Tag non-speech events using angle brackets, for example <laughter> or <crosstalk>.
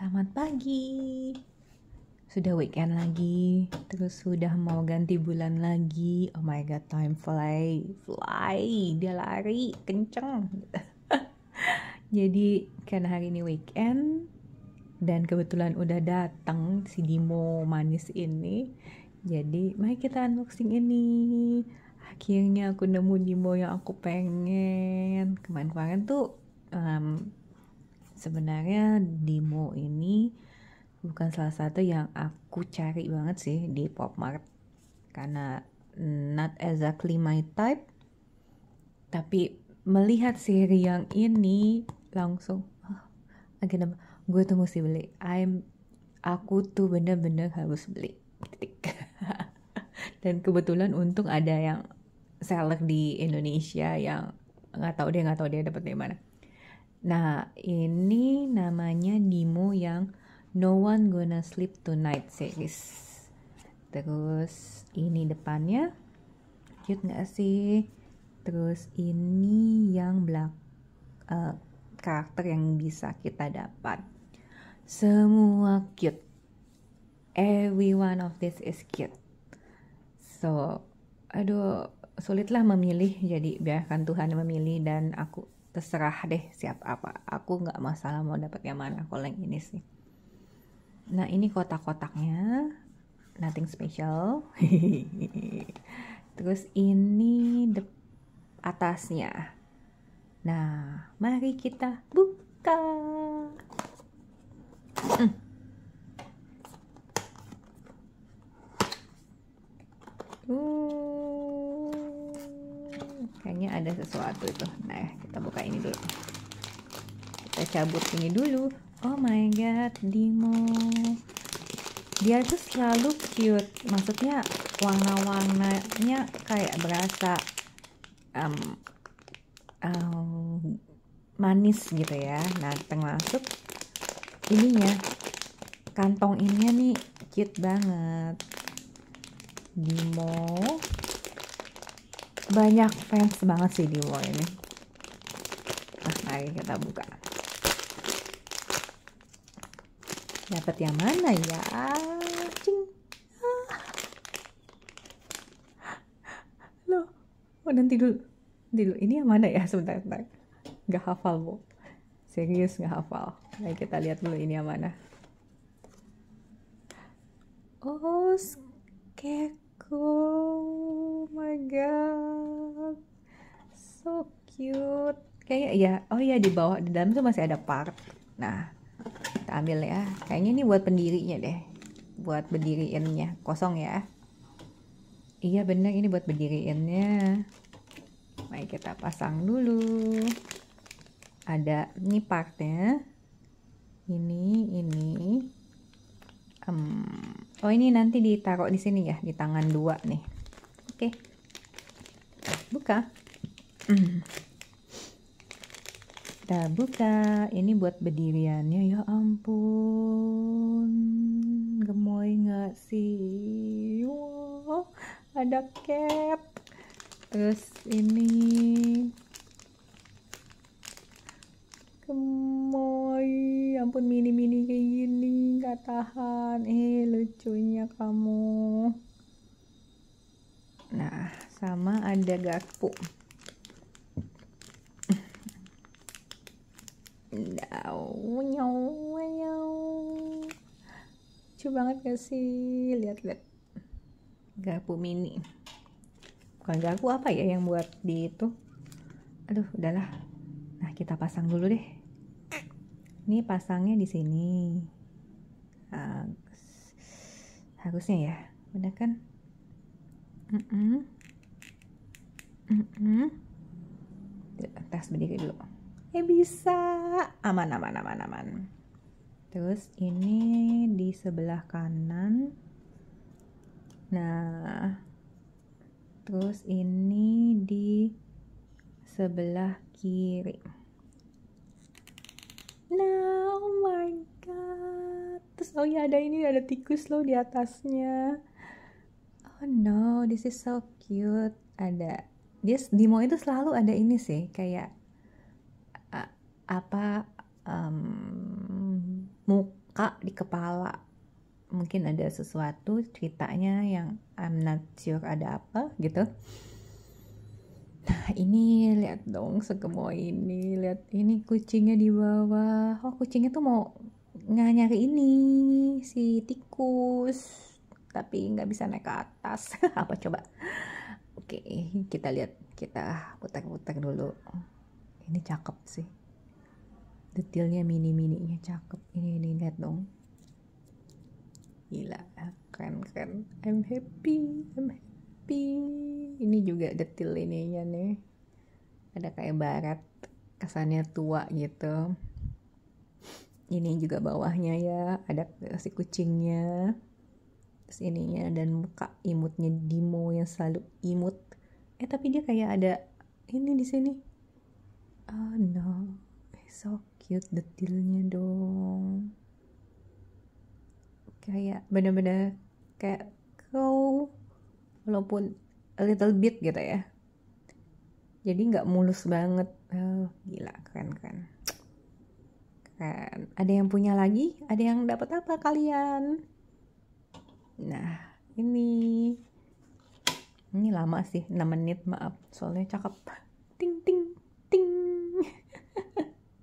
Selamat pagi. Sudah weekend lagi, terus sudah mau ganti bulan lagi. Oh my god, time fly, fly. Dia lari kenceng. <laughs> Jadi karena hari ini weekend dan kebetulan udah datang si Dimo manis ini. Jadi mari kita unboxing ini. Akhirnya aku nemu Dimo yang aku pengen. Kemarin-kemarin tuh um, sebenarnya demo ini bukan salah satu yang aku cari banget sih di Pop Mart karena not exactly my type tapi melihat seri yang ini langsung oh, gue tuh mesti beli I'm aku tuh bener-bener harus beli <laughs> dan kebetulan untung ada yang seller di Indonesia yang nggak tahu dia nggak tahu dia dapat dari mana Nah, ini namanya demo yang No One Gonna Sleep Tonight series. Terus ini depannya cute nggak sih? Terus ini yang black uh, eh, karakter yang bisa kita dapat. Semua cute. Every one of this is cute. So, aduh sulitlah memilih jadi biarkan Tuhan memilih dan aku terserah deh siap apa aku nggak masalah mau dapat yang mana kalau yang ini sih nah ini kotak-kotaknya nothing special <laughs> terus ini de atasnya nah mari kita buka mm kayaknya ada sesuatu itu nah kita buka ini dulu kita cabut ini dulu oh my god Dimo dia tuh selalu cute maksudnya warna-warnanya kayak berasa um, um, manis gitu ya nah termasuk ininya kantong ini nih cute banget Dimo banyak fans banget sih di mall ini nah mari kita buka dapat yang mana ya cing lo mau oh, nanti dulu nanti dulu ini yang mana ya sebentar sebentar Gak hafal bu serius gak hafal Mari kita lihat dulu ini yang mana oh kayaknya ya oh ya di bawah di dalam tuh masih ada part nah kita ambil ya kayaknya ini buat pendirinya deh buat berdiriinnya kosong ya iya bener ini buat berdiriinnya mari kita pasang dulu ada ini partnya ini ini um, oh ini nanti ditaruh di sini ya di tangan dua nih oke okay. buka <clears throat> kita buka ini buat bediriannya ya ampun gemoy gak sih wow, ada cap terus ini gemoy ya ampun mini mini kayak gini gak tahan eh lucunya kamu nah sama ada garpu lucu banget gak sih lihat-lihat garpu mini bukan garpu apa ya yang buat di itu aduh udahlah nah kita pasang dulu deh ini pasangnya di sini harusnya ya bener kan mm -mm. Mm -mm. tes berdiri dulu eh bisa aman aman aman aman terus ini di sebelah kanan nah terus ini di sebelah kiri nah oh my god terus oh ya ada ini ada tikus loh di atasnya oh no this is so cute ada dia di mall itu selalu ada ini sih kayak apa um, muka di kepala mungkin ada sesuatu ceritanya yang I'm not sure ada apa gitu nah ini lihat dong sekemoy ini lihat ini kucingnya di bawah oh kucingnya tuh mau nganyari ini si tikus tapi nggak bisa naik ke atas <laughs> apa coba oke kita lihat kita putar-putar dulu ini cakep sih detailnya mini mininya cakep ini ini lihat dong gila ah, keren keren I'm happy I'm happy ini juga detail ininya nih ada kayak barat kesannya tua gitu ini juga bawahnya ya ada si kucingnya terus ininya dan muka imutnya Dimo yang selalu imut eh tapi dia kayak ada ini di sini oh no so lihat detailnya dong kayak bener-bener kayak kau walaupun a little bit gitu ya jadi nggak mulus banget oh, gila keren keren keren ada yang punya lagi ada yang dapat apa kalian nah ini ini lama sih 6 menit maaf soalnya cakep ting ting